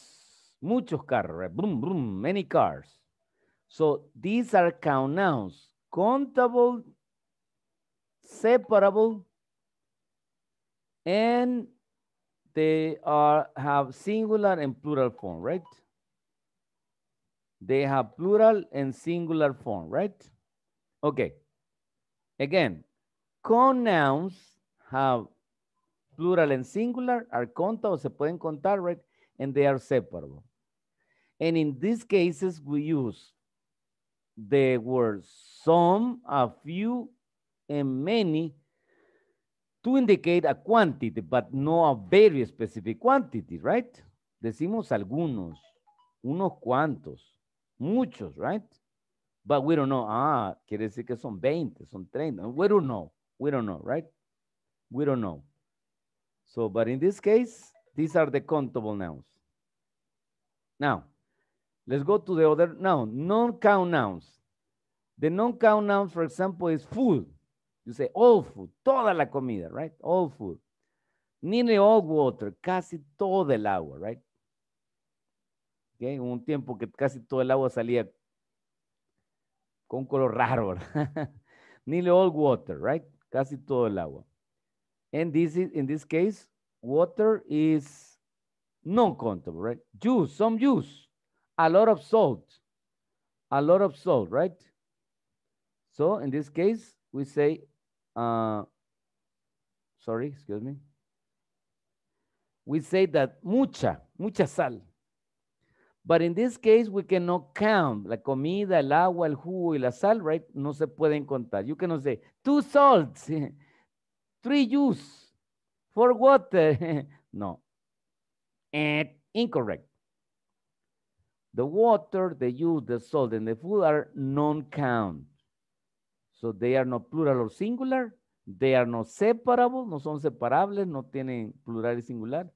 muchos carros, right? Boom, boom, many cars. So, these are count nouns, countable, separable, and they are have singular and plural form, right? They have plural and singular form, right? Okay. Again, Pronouns have plural and singular, are contados, se pueden contar, right? And they are separable. And in these cases, we use the words some, a few, and many to indicate a quantity, but no a very specific quantity, right? Decimos algunos, unos cuantos. Muchos, right? But we don't know. Ah, quiere decir que son 20, son 30. We don't know. We don't know, right? We don't know. So, but in this case, these are the countable nouns. Now, let's go to the other noun, non-count nouns. The non-count nouns, for example, is food. You say all food, toda la comida, right? All food. Nearly all water, casi todo el agua, right? Un tiempo que casi todo el agua salía con color raro, Nearly all water, right? Casi todo el agua. And this in this case, water is non-countable, right? Juice, some juice, a lot of salt, a lot of salt, right? So in this case, we say, uh, sorry, excuse me. We say that mucha, mucha sal. But in this case, we cannot count. La comida, el agua, el jugo y la sal, right? No se pueden contar. You cannot say, two salts, three juice, four water. no. incorrect. The water, the juice, the salt, and the food are non-count. So they are not plural or singular. They are not separable. No son separables. No tienen plural y singular.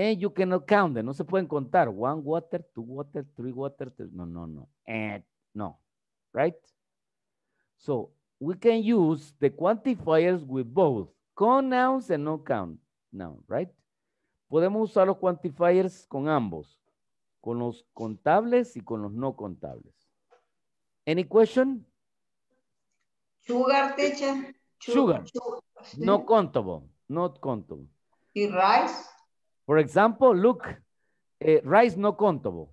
Eh, you cannot count them. No se pueden contar. One water, two water, three water. No, no, no. And eh, no. Right? So we can use the quantifiers with both con nouns and no count right? Podemos usar los quantifiers con ambos, con los contables y con los no contables. Any question? Sugar, teacher. Sugar. No countable, not countable. Y rice. For example, look, eh, rice no contable.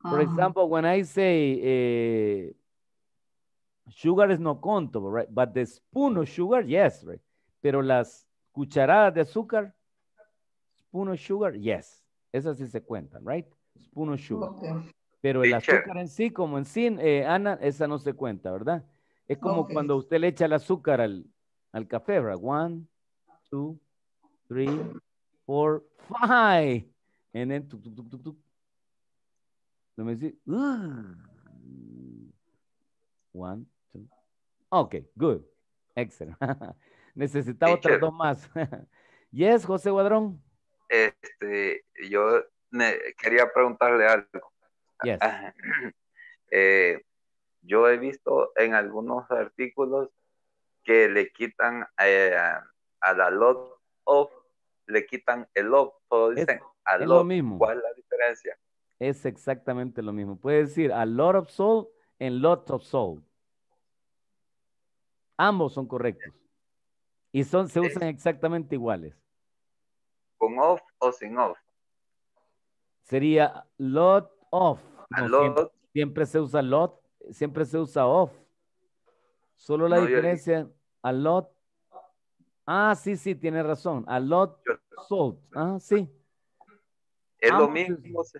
For ejemplo, example, when I say eh, sugar is no contable, right? But the spoon of sugar, yes, right? Pero las cucharadas de azúcar, spoon of sugar, yes. Esas sí se cuentan, right? Spoon of sugar. Pero el azúcar en sí, como en sí, eh, Ana, esa no se cuenta, ¿verdad? Es como cuando usted le echa el azúcar al, al café, ¿verdad? One, two, three, or five. And then tuk, me ah. One, two. Okay, good. Excellent. Necesitaba otras dos más. yes, José Guadrón. Este, yo quería preguntarle algo. Eh, yo he visto en algunos artículos que le quitan eh, a la lot of le quitan el log, todo dicen es, a Lo mismo. ¿Cuál es la diferencia? Es exactamente lo mismo. puede decir a lot of soul en lot of soul. Ambos son correctos. Y son, se usan exactamente iguales. ¿Con off o sin off? Sería lot of. Siempre, se usa lot, siempre se usa off. Solo la diferencia, a lot. Ah, sí, sí, tiene razón. A lot salt. Ah, sí. Es lo ah, mismo. Pues,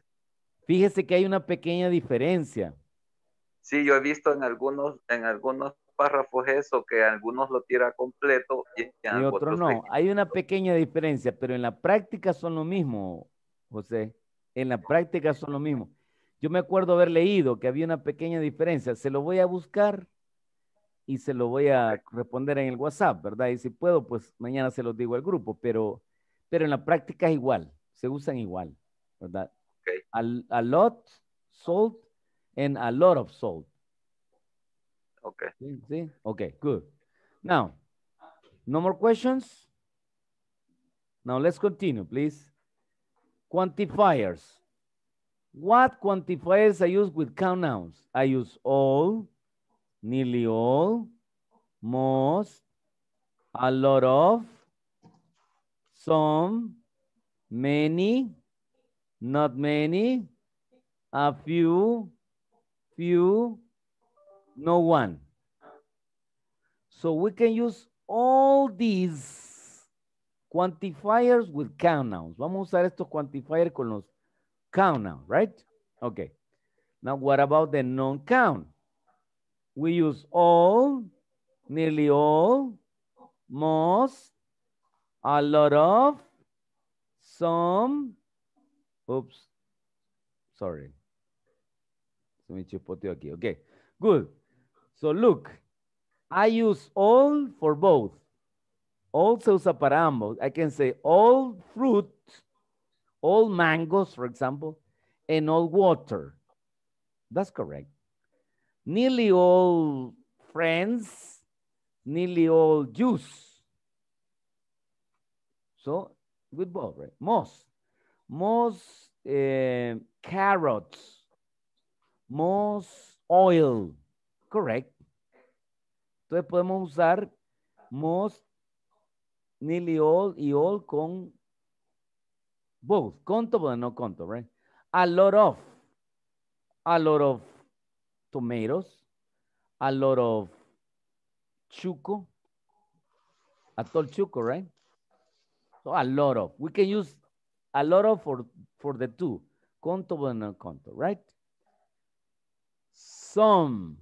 fíjese que hay una pequeña diferencia. Sí, yo he visto en algunos, en algunos párrafos eso, que algunos lo tira completo y, otros, no. Hay una pequeña diferencia, pero en la práctica son lo mismo, José. En la práctica son lo mismo. Yo me acuerdo haber leído que había una pequeña diferencia. Se lo voy a buscar y se lo voy a responder en el WhatsApp, ¿verdad? Y si puedo, pues mañana se lo digo al grupo, pero pero en la práctica es igual, se usan igual, ¿verdad? Okay. A, lot salt and a lot of salt. Okay. ¿Sí? Okay, good. Now, no more questions? Now let's continue, please. Quantifiers. What quantifiers I use with count nouns? I use all, nearly all, most, a lot of, some, many, not many, a few, few, no one. So we can use all these quantifiers with count nouns. Vamos a usar estos quantifiers con los count nouns, right? Okay. Now, what about the non-count? We use all, nearly all, most, a lot of some oops sorry let me chip you aquí okay good so look i use all for both all se usa para ambos i can say all fruit all mangoes for example and all water that's correct nearly all friends nearly all juice So, with both, right? Most, most eh, carrots, most oil, correct. Entonces podemos usar most, nearly all y all con both. Conto, pero no conto, right? A lot of, a lot of tomatoes, a lot of chuco, atol chuco, right? a lot of. We can use a lot of for, for the two, conto and not conto, right? Some.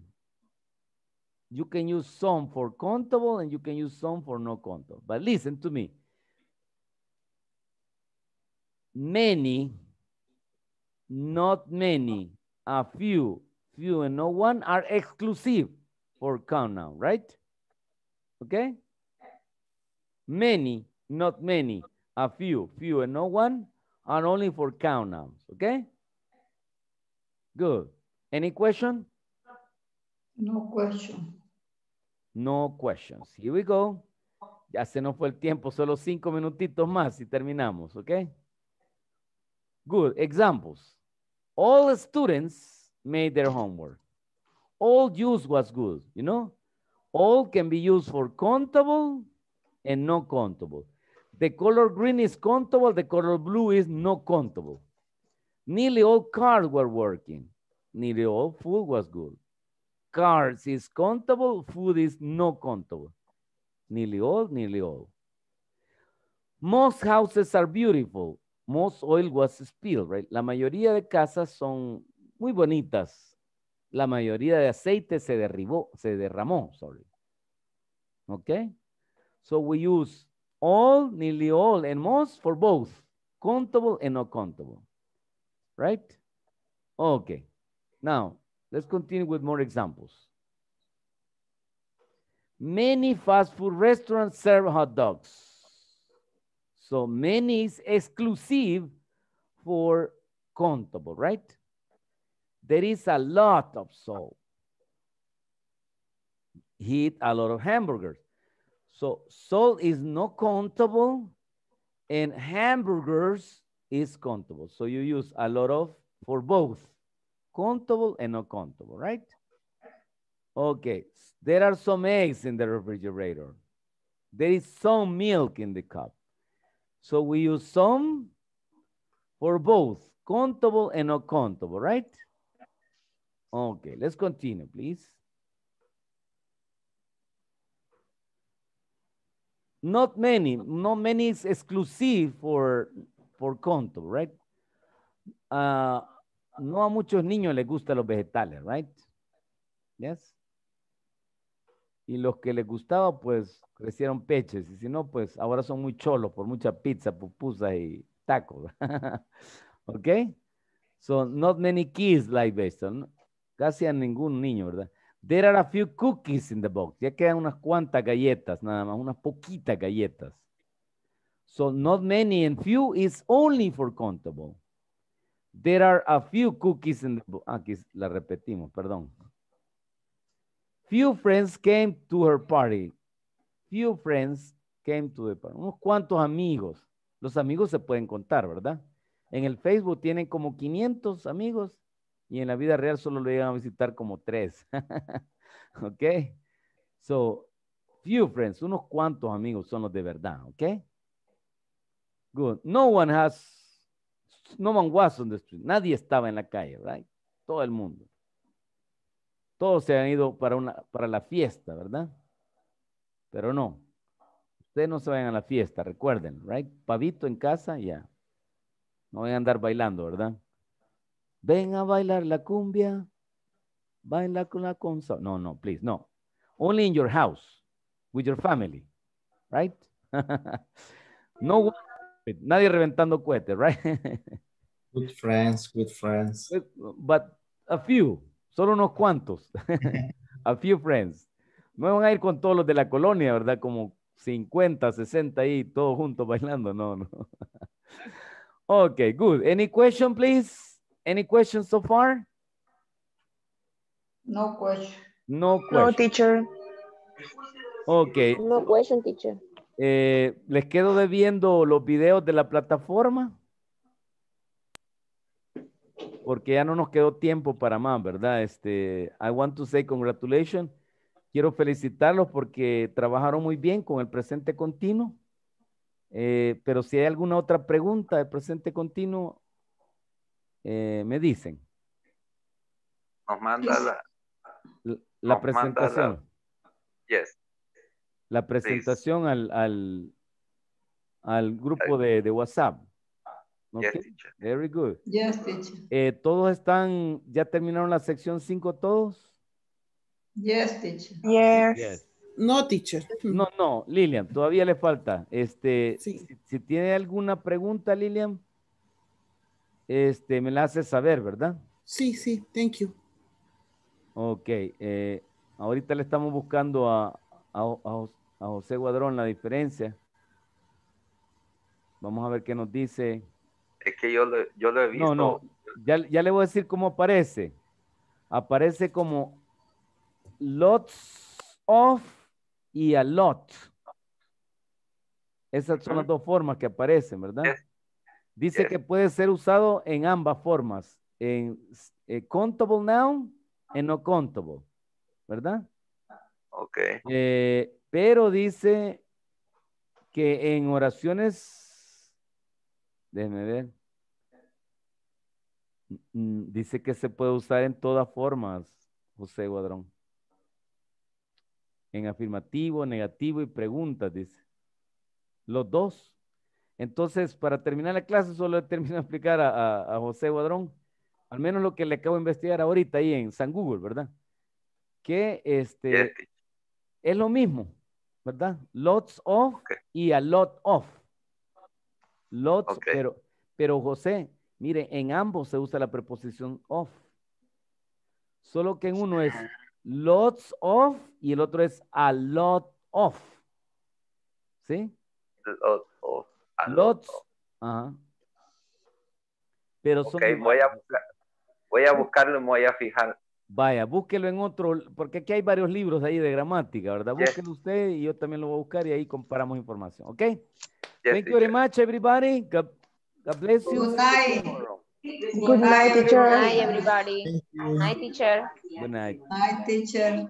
You can use some for countable and you can use some for no conto. But listen to me. Many, not many, a few, few and no one are exclusive for count now, right? Okay? Many, not many, a few, few and no one, and only for count nouns, okay? Good. Any question? No question. No questions. Here we go. Ya se nos fue el tiempo, solo cinco minutitos más y terminamos, okay? Good. Examples. All students made their homework. All use was good, you know? All can be used for countable and non-countable. The color green is countable, the color blue is not countable. Nearly all cars were working. Nearly all food was good. Cars is countable, food is not countable. Nearly all, nearly all. Most houses are beautiful. Most oil was spilled, right? La mayoría de casas son muy bonitas. La mayoría de aceite se derribó, se derramó, sorry. Okay? So we use all, nearly all, and most for both, countable and not countable, right? Okay, now let's continue with more examples. Many fast food restaurants serve hot dogs. So many is exclusive for countable, right? There is a lot of salt. He eat a lot of hamburgers. So salt is not countable and hamburgers is countable. So you use a lot of for both countable and not countable, right? Okay, there are some eggs in the refrigerator. There is some milk in the cup. So we use some for both countable and not countable, right? Okay, let's continue, please. not many, not many exclusive for, for conto, right? Ah, no a muchos niños les gustan los vegetales, right? Yes. Y los que les gustaba, pues crecieron peches. Y si no, pues ahora son muy cholos por mucha pizza, pupusas y tacos. ok. So, not many kids like ¿no? Casi a ningún niño, ¿verdad? There are a few cookies in the box. Ya quedan unas cuantas galletas, nada más, unas poquitas galletas. So not many and few is only for countable. There are a few cookies in the box. Ah, aquí la repetimos, perdón. Few friends came to her party. Few friends came to the party. Unos cuantos amigos. Los amigos se pueden contar, ¿verdad? En el Facebook tienen como 500 amigos y en la vida real solo lo llegan a visitar como tres. ¿Ok? So, few friends, unos cuantos amigos son los de verdad. ¿Ok? Good. No one has, no one was on the street. Nadie estaba en la calle, right? Todo el mundo. Todos se han ido para, una, para la fiesta, ¿verdad? Pero no. Ustedes no se vayan a la fiesta, recuerden, right? Pavito en casa, ya. No voy a andar bailando, ¿verdad? Ven a bailar la cumbia. Baila con la consola. No, no, please, no. Only in your house, with your family, right? no, nadie reventando cohetes, right? good friends, good friends. But a few, solo unos cuantos. a few friends. No van a ir con todos los de la colonia, ¿verdad? Como 50, 60 ahí, todos juntos bailando. No, no. ok, good. Any question, please? Any questions so far? No question. No question. No, teacher. Ok. No question, teacher. Eh, ¿Les quedo debiendo los videos de la plataforma? Porque ya no nos quedó tiempo para más, ¿verdad? Este, I want to say congratulations. Quiero felicitarlos porque trabajaron muy bien con el presente continuo. Eh, pero si hay alguna otra pregunta de presente continuo, eh, me dicen. Nos manda la, presentación. La, yes. La presentación al, al, grupo de, WhatsApp. Very good. Yes, teacher. Eh, todos están, ya terminaron la sección 5 todos. Yes, teacher. Yes. No, teacher. No, no, Lilian, todavía le falta. Este, si tiene alguna pregunta, Lilian este, me la hace saber, ¿verdad? Sí, sí, thank you. Ok, eh, ahorita le estamos buscando a, José Guadrón la diferencia. Vamos a ver qué nos dice. Es que yo lo, he visto. No, no, ya, le voy a decir cómo aparece. Aparece como lots of y a lot. Esas son las dos formas que aparecen, ¿verdad? Dice eh. que puede ser usado en ambas formas, en contable eh, countable noun, en no contable. ¿verdad? Ok. Eh, pero dice que en oraciones, déjeme ver, mm, mm, dice que se puede usar en todas formas, José Guadrón. En afirmativo, negativo y preguntas, dice. Los dos. Entonces, para terminar la clase, solo termino de explicar a, José Guadrón, al menos lo que le acabo de investigar ahorita ahí en San Google, ¿verdad? Que este, es lo mismo, ¿verdad? Lots of y a lot of. Lots, pero, pero José, mire, en ambos se usa la preposición of. Solo que en uno es lots of y el otro es a lot of. ¿Sí? of. Lots. Ajá. Pero voy, a voy a buscarlo me voy a fijar. Vaya, búsquelo en otro, porque aquí hay varios libros ahí de gramática, ¿verdad? Yes. Búsquelo usted y yo también lo voy a buscar y ahí comparamos información, ¿ok? Yes, Thank you very much, everybody. God, God bless you. Good night. Good night, teacher. Good night, everybody. Good night, teacher. Good night. Good night, teacher.